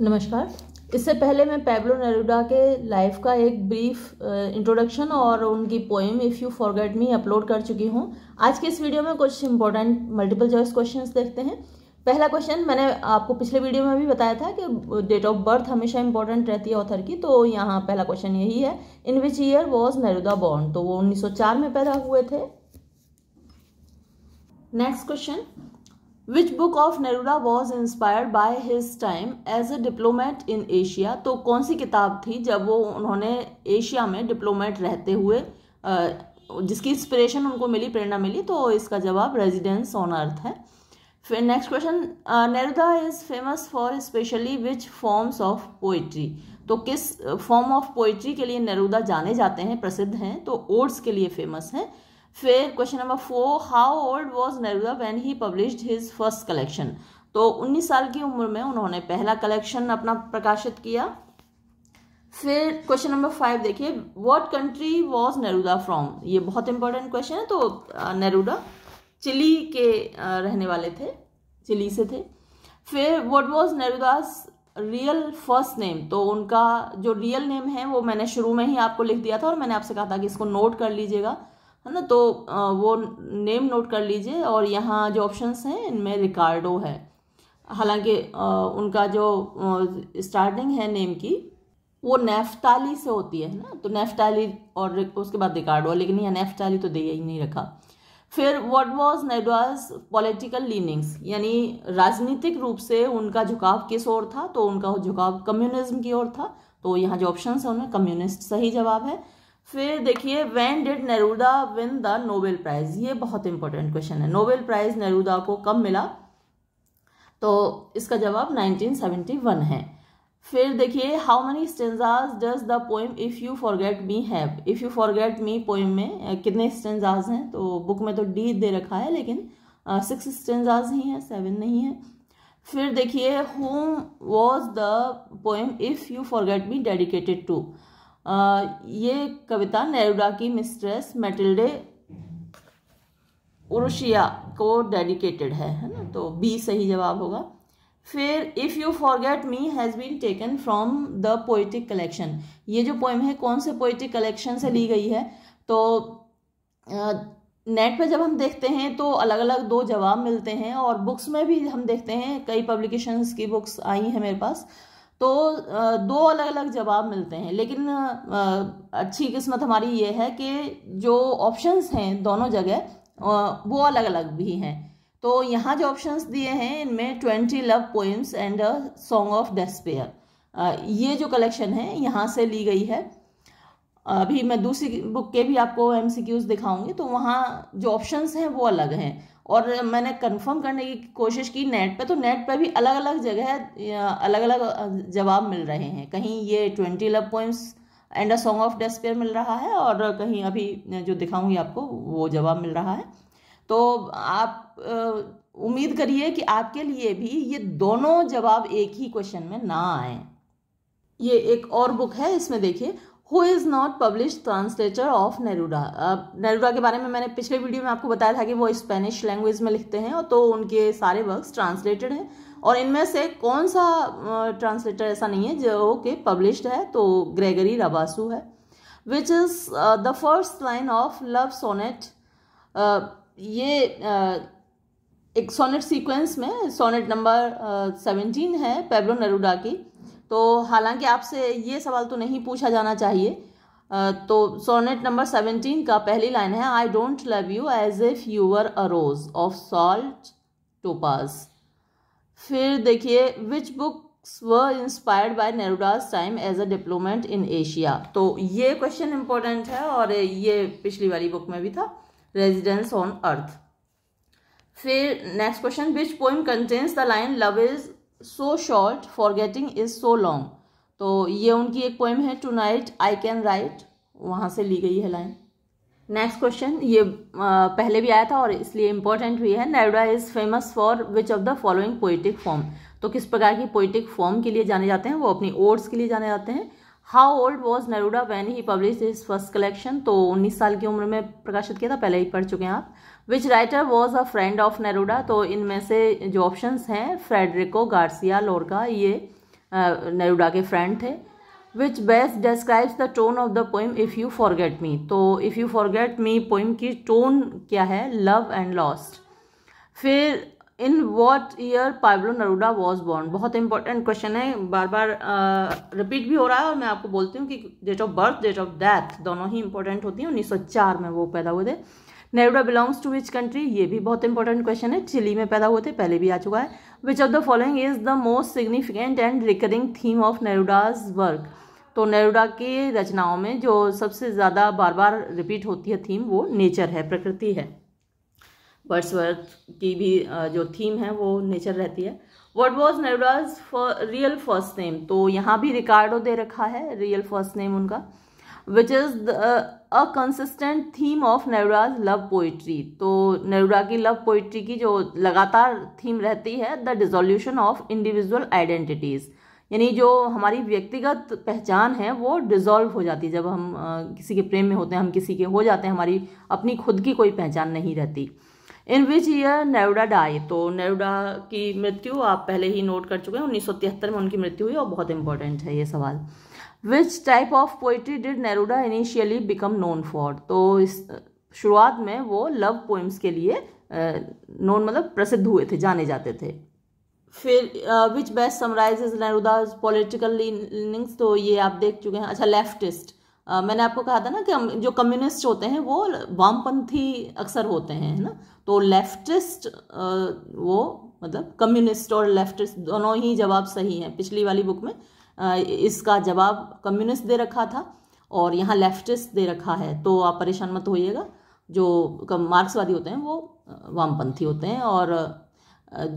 नमस्कार इससे पहले मैं पैब्लो नरुडा के लाइफ का एक ब्रीफ इंट्रोडक्शन uh, और उनकी poem if you forget me upload कर चुकी हूँ आज के इस वीडियो में कुछ इंपॉर्टेंट मल्टीपल चॉइस क्वेश्चंस देखते हैं पहला क्वेश्चन मैंने आपको पिछले वीडियो में भी बताया था कि डेट ऑफ बर्थ हमेशा इंपॉर्टेंट रहती है ऑथर की तो यहाँ पहला क्वेश्चन यही है in which year was Neruda born तो वो 1904 में पैदा हुए थे next question which book of Neruda was inspired by his time as a diplomat in Asia तो कौन सी किताब थी जब वो उन्होंने एशिया में डिप्लोमेट रहते हुए जिसकी इंस्पिरेशन उनको मिली प्रेरणा मिली तो इसका जवाब रेजिडेंस ऑन अर्थ है फिर next question Neruda is famous for specially which forms of poetry तो किस फॉर्म ऑफ पोइट्री के लिए नेरुदा जाने जाते हैं प्रसिद्ध हैं तो ओड्स के लिए फेमस हैं फिर question number four how old was Neruda when he published his first collection तो 19 साल की उम्र में उन्होंने पहला कलेक्शन अपना प्रकाशित किया फिर क्वेश्चन नंबर फाइव देखिए what country was Neruda from ये बहुत इंपॉर्टेंट क्वेश्चन है तो नेरुदा चिली के रहने वाले थे चिली से थे फिर what was Neruda's real first name तो उनका जो रियल नेम है वो मैंने शुरू में ही आपको लिख दिया था और मैंने आपसे कहा था कि इसको नोट कर लीजिएगा है ना तो वो नेम नोट कर लीजिए और यहाँ जो ऑप्शंस हैं इनमें रिकार्डो है हालांकि उनका जो स्टार्टिंग है नेम की वो नेफ्ताली से होती है ना तो नेफ्ताली और उसके बाद रिकार्डो लेकिन यहाँ नेफ्ताली तो दे ही नहीं रखा फिर what was Neruda's political leanings यानी राजनीतिक रूप से उनका झुकाव किस ओर था तो उनका झुकाव कम्युनिज्म की ओर था तो यहाँ जो ऑप्शन है उनमें कम्युनिस्ट सही जवाब है फिर देखिए when did Neruda win the Nobel prize ये बहुत इंपॉर्टेंट क्वेश्चन है नोबेल प्राइज नेरूदा को कब मिला तो इसका जवाब 1971 है फिर देखिए how many stanzas does the poem if you forget me have if you forget me poem में कितने स्टेंजाज हैं तो बुक में तो डी दे रखा है लेकिन सिक्स स्टेंजाज ही हैं सेवन नहीं है फिर देखिए whom was the poem if you forget me dedicated to ये कविता नेरुडा की मिस्ट्रेस मेटिल्डे उर्शिया को डेडिकेटेड है है ना तो बी सही जवाब होगा फिर if you forget me has been taken from the poetic collection ये जो पोइम है कौन से पोइटिक कलेक्शन से ली गई है तो नेट पे जब हम देखते हैं तो अलग अलग दो जवाब मिलते हैं और बुक्स में भी हम देखते हैं कई पब्लिकेशंस की बुक्स आई हैं मेरे पास तो दो अलग अलग जवाब मिलते हैं लेकिन अच्छी किस्मत हमारी ये है कि जो ऑप्शंस हैं दोनों जगह वो अलग अलग भी हैं तो यहाँ जो ऑप्शंस दिए हैं इनमें twenty love poems and a song of despair ये जो कलेक्शन है यहाँ से ली गई है अभी मैं दूसरी बुक के भी आपको एम सी क्यूज़ दिखाऊंगी तो वहाँ जो ऑप्शंस हैं वो अलग हैं और मैंने कंफर्म करने की कोशिश की नेट पे तो नेट पे भी अलग अलग जगह अलग अलग जवाब मिल रहे हैं कहीं ये twenty love points and a song of despair मिल रहा है और कहीं अभी जो दिखाऊंगी आपको वो जवाब मिल रहा है तो आप उम्मीद करिए कि आपके लिए भी ये दोनों जवाब एक ही क्वेश्चन में ना आए ये एक और बुक है इसमें देखिए who is not publish translator of Neruda Neruda के बारे में मैंने पिछले वीडियो में आपको बताया था कि वो स्पेनिश लैंग्वेज में लिखते हैं तो उनके सारे वर्क्स ट्रांसलेटेड हैं और इनमें से कौन सा ट्रांसलेटर ऐसा नहीं है जो कि पब्लिश्ड है तो ग्रेगरी रबासू है which is the first line of love sonnet ये uh, एक सोनेट सीक्वेंस में सोनेट नंबर सेवनटीन है पेब्लो नरूडा की तो हालांकि आपसे ये सवाल तो नहीं पूछा जाना चाहिए तो सोनेट नंबर सेवेंटीन का पहली लाइन है I don't love you as if you were a rose of salt topaz फिर देखिए which books were inspired by Neruda's time as a diplomat in Asia तो ये क्वेश्चन इंपॉर्टेंट है और ये पिछली वाली बुक में भी था रेजिडेंस ऑन अर्थ फिर next question which poem contains the line love is so short forgetting is so long तो ये उनकी एक पोइम है tonight I can write वहाँ से ली गई है लाइन नेक्स्ट क्वेश्चन ये आ, पहले भी आया था और इसलिए इम्पोर्टेंट भी है Neruda is famous for which of the following poetic form तो किस प्रकार की पोइटिक फॉर्म के लिए जाने जाते हैं वो अपनी ओड्स के लिए जाने जाते हैं how old was Neruda when he publish his first collection तो उन्नीस साल की उम्र में प्रकाशित किया था पहले ही पढ़ चुके हैं आप which writer was a friend of Neruda तो इनमें से जो ऑप्शन हैं फ्रेडरिको गार्सिया लोरका ये नरूडा के फ्रेंड थे which best describes the tone of the poem if you forget me तो if you forget me poem की टोन क्या है लव एंड लॉस्ट फिर in what year Pablo Neruda was born बहुत important question है बार बार रिपीट भी हो रहा है और मैं आपको बोलती हूँ कि date of birth date of death दोनों ही इंपॉर्टेंट होती हैं 1904 में वो पैदा हुए थे Neruda belongs to which country ये भी बहुत इंपॉर्टेंट क्वेश्चन है चिली में पैदा हुए थे पहले भी आ चुका है which of the following is the most significant and recurring theme of Neruda's work तो नेरुडा के रचनाओं में जो सबसे ज़्यादा बार बार रिपीट होती है थीम वो नेचर है प्रकृति है बर्ड्सवर्थ की भी जो थीम है वो नेचर रहती है what was Neruda's real first name तो यहाँ भी रिकार्डो दे रखा है रियल फर्स्ट नेम उनका which is a consistent theme of Neruda's love poetry तो नेवरा की लव पोइट्री की जो लगातार थीम रहती है the dissolution of individual identities यानी जो हमारी व्यक्तिगत पहचान है वो डिज़ोल्व हो जाती है जब हम किसी के प्रेम में होते हैं हम किसी के हो जाते हैं हमारी अपनी खुद की कोई पहचान नहीं रहती in which year Neruda die तो नेरुडा की मृत्यु आप पहले ही नोट कर चुके हैं उन्नीस में उनकी मृत्यु हुई और बहुत इंपॉर्टेंट है ये सवाल which type of poetry did Neruda initially become known for तो इस शुरुआत में वो लव पोइम्स के लिए नोन मतलब प्रसिद्ध हुए थे जाने जाते थे फिर which best summarise Neruda's political leanings तो ये आप देख चुके हैं अच्छा लेफ्टिस्ट आ, मैंने आपको कहा था ना कि जो कम्युनिस्ट होते हैं वो वामपंथी अक्सर होते हैं है ना तो लेफ्टिस्ट वो मतलब कम्युनिस्ट और लेफ्टिस्ट दोनों ही जवाब सही हैं पिछली वाली बुक में आ, इसका जवाब कम्युनिस्ट दे रखा था और यहाँ लेफ्टिस्ट दे रखा है तो आप परेशान मत होइएगा जो मार्क्सवादी होते हैं वो वामपंथी होते हैं और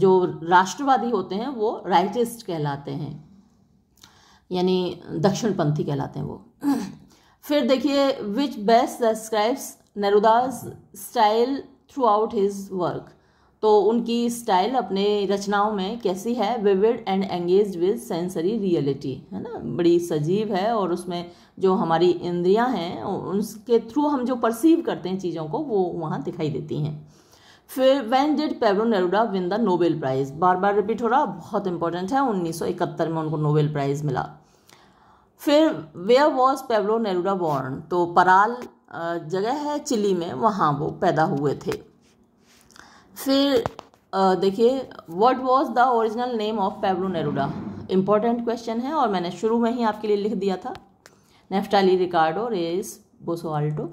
जो राष्ट्रवादी होते हैं वो राइटिस्ट कहलाते हैं यानी दक्षिणपंथी कहलाते हैं वो फिर देखिए which best describes Neruda's style throughout his work तो उनकी स्टाइल अपने रचनाओं में कैसी है vivid and engage with sensory reality है ना बड़ी सजीव है और उसमें जो हमारी इंद्रियां हैं उनके थ्रू हम जो परसीव करते हैं चीज़ों को वो वहाँ दिखाई देती हैं फिर when did Pablo Neruda win the Nobel prize बार बार रिपीट हो रहा बहुत इंपॉर्टेंट है 1971 में उनको नोबेल प्राइज़ मिला फिर where was Pablo Neruda born तो पराल जगह है चिली में वहाँ वो पैदा हुए थे फिर देखिए what was the original name of Pablo Neruda important question है और मैंने शुरू में ही आपके लिए लिख दिया था नेफ्टाली रिकार्डो रेस बोसोल्टो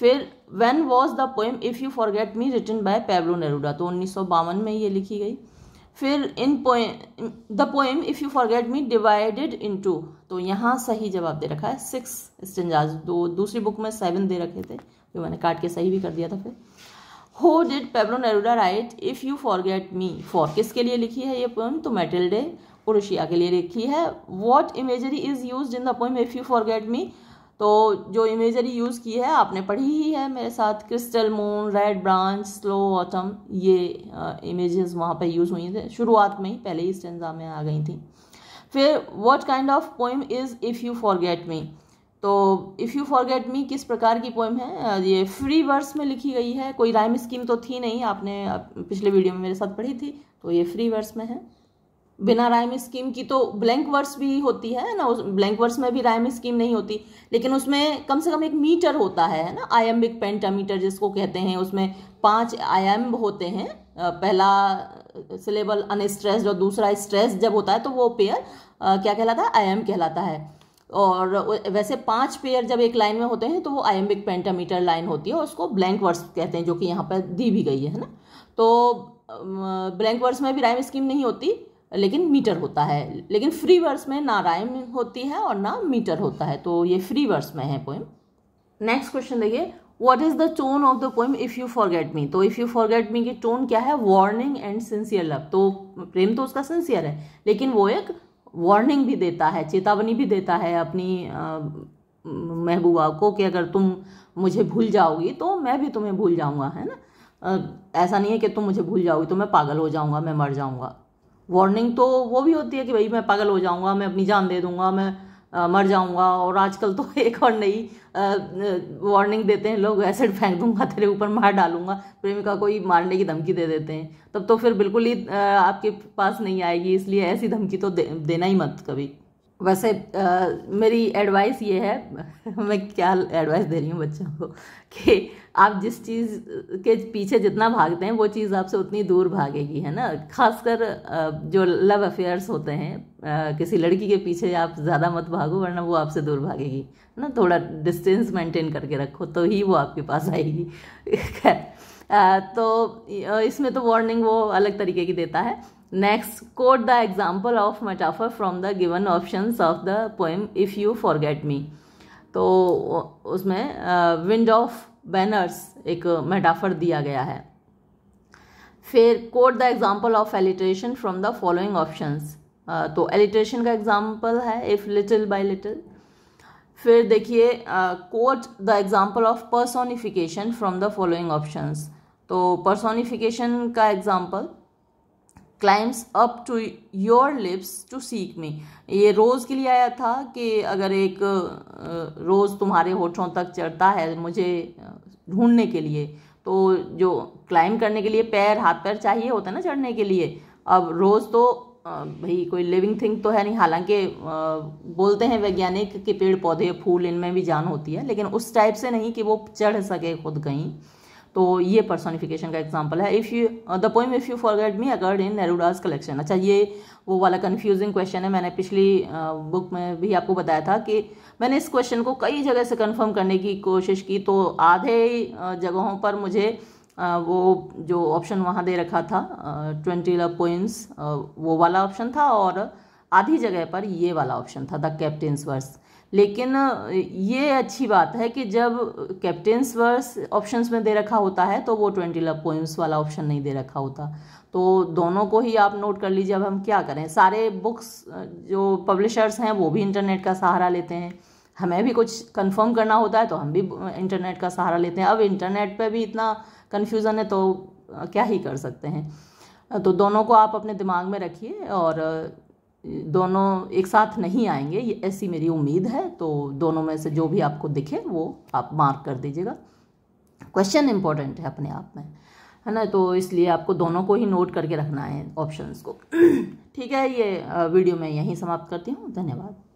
फिर when was the poem if you forget me written by Pablo Neruda तो उन्नीस में ये लिखी गई फिर in poem the poem if you forget me divided into तो यहाँ सही जवाब दे रखा है सिक्स स्टेंजाज दो दूसरी बुक में सेवन दे रखे थे जो मैंने काट के सही भी कर दिया था फिर who did Pablo Neruda write if you forget me for किसके लिए लिखी है ये पोएम तो डे पुरुषिया के लिए लिखी है what imagery is use in the poem if you forget me तो जो इमेजरी यूज़ की है आपने पढ़ी ही है मेरे साथ crystal moon red branch slow autumn ये इमेजेस वहाँ पे यूज़ हुई थी शुरुआत में ही पहले ही स्टेंजा में आ गई थी फिर what kind of poem is if you forget me तो इफ़ यू फॉरगेट मी किस प्रकार की पोइम है ये फ्री वर्स में लिखी गई है कोई राइम स्कीम तो थी नहीं आपने पिछले वीडियो में मेरे साथ पढ़ी थी तो ये फ्री वर्स में है बिना राइम स्कीम की तो ब्लैंक वर्ड्स भी होती है ना उस ब्लैंक वर्ड्स में भी राइम स्कीम नहीं होती लेकिन उसमें कम से कम एक मीटर होता है ना आयम्बिक पेंटामीटर जिसको कहते हैं उसमें पांच आयम्ब होते हैं पहला सिलेबल अनस्ट्रेस्ड और दूसरा स्ट्रेस जब होता है तो वो पेयर क्या कहलाता है आयम कहलाता है और वैसे पांच पेयर जब एक लाइन में होते हैं तो वो आयम्बिक पेंटामीटर लाइन होती है और उसको ब्लैंक वर्स कहते हैं जो कि यहाँ पर दी भी गई है ना तो ब्लैंक वर्ड्स में भी राइम स्कीम नहीं होती लेकिन मीटर होता है लेकिन फ्री वर्स में ना राइम होती है और ना मीटर होता है तो ये फ्री वर्स में है पोइम नेक्स्ट क्वेश्चन देखिए what is the tone of the poem if you forget me तो इफ़ यू फॉरगेट मी की टोन क्या है वार्निंग एंड सिंसियर लव तो प्रेम तो उसका सिंसियर है लेकिन वो एक वार्निंग भी देता है चेतावनी भी देता है अपनी महबूबा को कि अगर तुम मुझे भूल जाओगी तो मैं भी तुम्हें भूल जाऊँगा है ना ऐसा नहीं है कि तुम मुझे भूल जाओगी तो मैं पागल हो जाऊँगा मैं मर जाऊँगा वार्निंग तो वो भी होती है कि भाई मैं पागल हो जाऊंगा मैं अपनी जान दे दूंगा मैं आ, मर जाऊँगा और आजकल तो एक और नई वार्निंग देते हैं लोग एसिड फेंक दूंगा तेरे ऊपर मार डालूंगा प्रेमिका को ही मारने की धमकी दे देते हैं तब तो फिर बिल्कुल ही आपके पास नहीं आएगी इसलिए ऐसी धमकी तो दे, देना ही मत कभी वैसे आ, मेरी एडवाइस ये है मैं क्या एडवाइस दे रही हूँ बच्चों को कि आप जिस चीज़ के पीछे जितना भागते हैं वो चीज़ आपसे उतनी दूर भागेगी है ना खासकर जो लव अफेयर्स होते हैं किसी लड़की के पीछे आप ज़्यादा मत भागो वरना वो आपसे दूर भागेगी है ना थोड़ा डिस्टेंस मेंटेन करके रखो तो ही वो आपके पास आएगी खैर तो इसमें तो वार्निंग वो अलग तरीके की देता है next quote the example of metaphor from the given option of the poem if you forget me तो उसमें विंड ऑफ बैनर्स एक मेटाफर दिया गया है फिर quote the example of alliteration from the following option तो एलिट्रेशन का example है इफ़ लिटिल बाई लिटिल फिर देखिए quote the example of personification from the following option तो पर्सोनिफिकेशन का example climbs up to your lips to seek me ये rose के लिए आया था कि अगर एक रोज़ तुम्हारे होठों तक चढ़ता है मुझे ढूंढने के लिए तो जो क्लाइम करने के लिए पैर हाथ पैर चाहिए होता है ना चढ़ने के लिए अब रोज़ तो भाई कोई लिविंग थिंग तो है नहीं हालांकि बोलते हैं वैज्ञानिक कि पेड़ पौधे फूल इनमें भी जान होती है लेकिन उस टाइप से नहीं कि वो चढ़ सके खुद कहीं तो ये पर्सोनिफिकेशन का एग्जाम्पल है if you the poem if you forget me occurred in Neruda's collection अच्छा ये वो वाला कन्फ्यूजिंग क्वेश्चन है मैंने पिछली बुक uh, में भी आपको बताया था कि मैंने इस क्वेश्चन को कई जगह से कन्फर्म करने की कोशिश की तो आधे uh, जगहों पर मुझे uh, वो जो ऑप्शन वहाँ दे रखा था ट्वेंटी लव पोइम्स वो वाला ऑप्शन था और आधी जगह पर ये वाला ऑप्शन था द कैप्टेंस वर्स लेकिन ये अच्छी बात है कि जब कैप्टेंस वर्स ऑप्शंस में दे रखा होता है तो वो ट्वेंटी लव पोइम्स वाला ऑप्शन नहीं दे रखा होता तो दोनों को ही आप नोट कर लीजिए अब हम क्या करें सारे बुक्स जो पब्लिशर्स हैं वो भी इंटरनेट का सहारा लेते हैं हमें भी कुछ कंफर्म करना होता है तो हम भी इंटरनेट का सहारा लेते हैं अब इंटरनेट पर भी इतना कन्फ्यूज़न है तो क्या ही कर सकते हैं तो दोनों को आप अपने दिमाग में रखिए और दोनों एक साथ नहीं आएंगे ये ऐसी मेरी उम्मीद है तो दोनों में से जो भी आपको दिखे वो आप मार्क कर दीजिएगा क्वेश्चन इंपॉर्टेंट है अपने आप में है ना तो इसलिए आपको दोनों को ही नोट करके रखना है ऑप्शंस को ठीक है ये वीडियो मैं यहीं समाप्त करती हूँ धन्यवाद